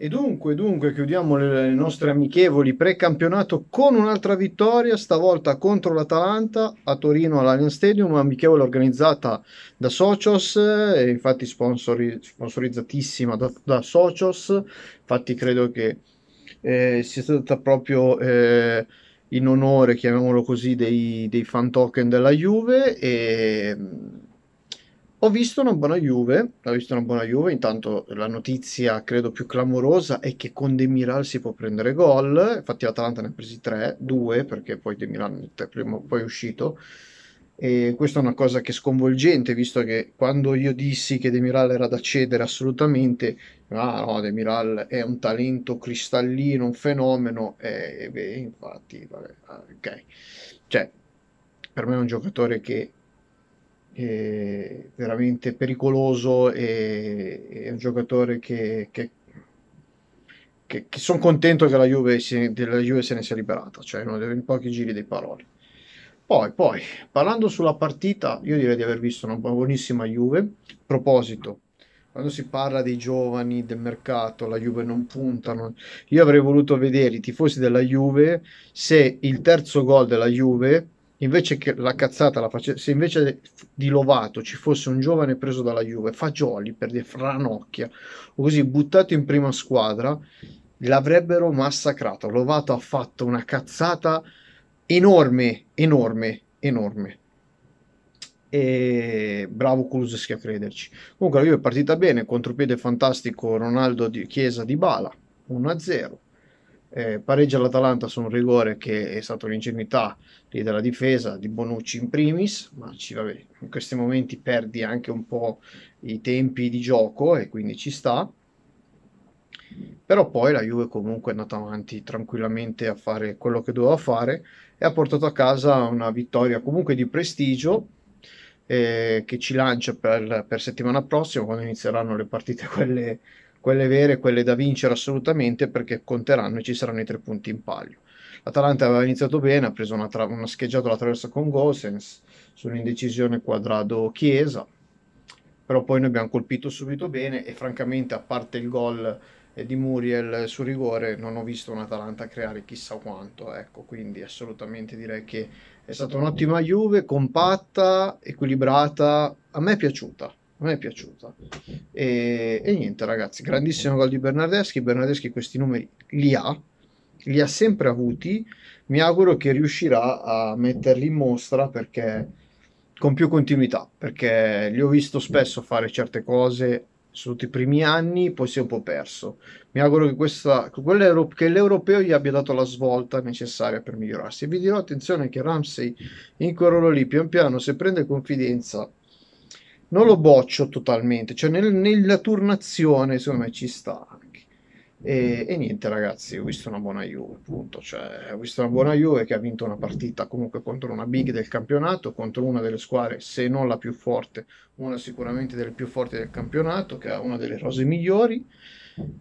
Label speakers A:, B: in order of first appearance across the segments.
A: E dunque, dunque, chiudiamo le nostre amichevoli pre-campionato con un'altra vittoria, stavolta contro l'Atalanta a Torino all'Allianz Stadium, amichevole organizzata da Socios, eh, infatti sponsori, sponsorizzatissima da, da, Socios, infatti credo che eh, sia stata proprio eh, in onore, chiamiamolo così, dei, dei fan token della Juve e ho visto una buona Juve, ho visto una buona Juve, intanto la notizia credo più clamorosa è che con De Miral si può prendere gol, infatti l'Atalanta ne ha presi 3, 2 perché poi De Miral è prima poi uscito e questa è una cosa che è sconvolgente visto che quando io dissi che De Miral era da cedere assolutamente, ah no De Miral è un talento cristallino, un fenomeno, e eh, beh infatti vabbè, ah, ok, cioè per me è un giocatore che veramente pericoloso e è un giocatore che, che, che, che sono contento che la Juve, si, della Juve se ne sia liberata, cioè in pochi giri di parole. Poi, poi, parlando sulla partita, io direi di aver visto una buonissima Juve. A proposito, quando si parla dei giovani, del mercato, la Juve non puntano. Io avrei voluto vedere i tifosi della Juve se il terzo gol della Juve invece che la cazzata la facesse, se invece di Lovato ci fosse un giovane preso dalla Juve, Fagioli per dire Franocchia, o così buttato in prima squadra, l'avrebbero massacrato. Lovato ha fatto una cazzata enorme, enorme, enorme. E bravo Kuluseschi a crederci. Comunque la Juve è partita bene, contropiede fantastico Ronaldo di Chiesa di Bala, 1-0 eh, pareggia l'Atalanta su un rigore che è stato l'ingenuità della difesa di Bonucci in primis, ma ci, vabbè, in questi momenti perdi anche un po' i tempi di gioco e quindi ci sta. Però poi la Juve comunque è andata avanti tranquillamente a fare quello che doveva fare e ha portato a casa una vittoria comunque di prestigio eh, che ci lancia per, per settimana prossima quando inizieranno le partite quelle quelle vere, quelle da vincere assolutamente perché conteranno e ci saranno i tre punti in palio. L'Atalanta aveva iniziato bene, ha preso una, tra- una scheggiata alla traversa con Gosens, sull'indecisione quadrado Chiesa, però poi noi abbiamo colpito subito bene e francamente a parte il gol eh, di Muriel eh, su rigore non ho visto un'Atalanta creare chissà quanto, ecco, quindi assolutamente direi che è stata un'ottima Juve, compatta, equilibrata, a me è piaciuta non è piaciuta. E, e, niente, ragazzi, grandissimo gol di Bernardeschi. Bernardeschi questi numeri li ha, li ha sempre avuti. Mi auguro che riuscirà a metterli in mostra perché con più continuità, perché li ho visto spesso fare certe cose sotto i primi anni, poi si è un po' perso. Mi auguro che, questa, che l'europeo gli abbia dato la svolta necessaria per migliorarsi. E vi dirò attenzione che Ramsey in quel ruolo lì, pian piano, se prende confidenza non lo boccio totalmente, cioè nel, nella turnazione secondo me ci sta anche. E, e, niente ragazzi, ho visto una buona Juve, appunto, cioè, ho visto una buona Juve che ha vinto una partita comunque contro una big del campionato, contro una delle squadre, se non la più forte, una sicuramente delle più forti del campionato, che ha una delle rose migliori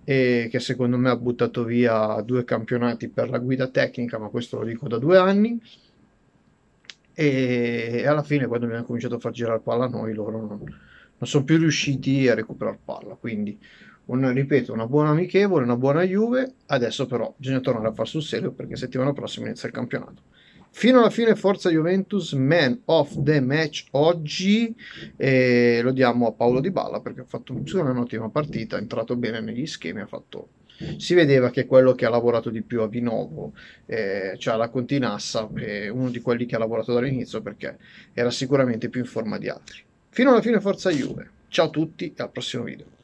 A: e che secondo me ha buttato via due campionati per la guida tecnica, ma questo lo dico da due anni e alla fine quando abbiamo cominciato a far girare palla noi loro non, non sono più riusciti a recuperare palla quindi un, ripeto una buona amichevole una buona Juve adesso però bisogna tornare a far sul serio perché settimana prossima inizia il campionato Fino alla fine Forza Juventus, man of the match oggi, eh, lo diamo a Paolo Di Balla perché ha fatto un'ottima partita, è entrato bene negli schemi, ha fatto si vedeva che è quello che ha lavorato di più a Vinovo, eh, cioè alla Continassa, è uno di quelli che ha lavorato dall'inizio perché era sicuramente più in forma di altri. Fino alla fine Forza Juve. Ciao a tutti e al prossimo video.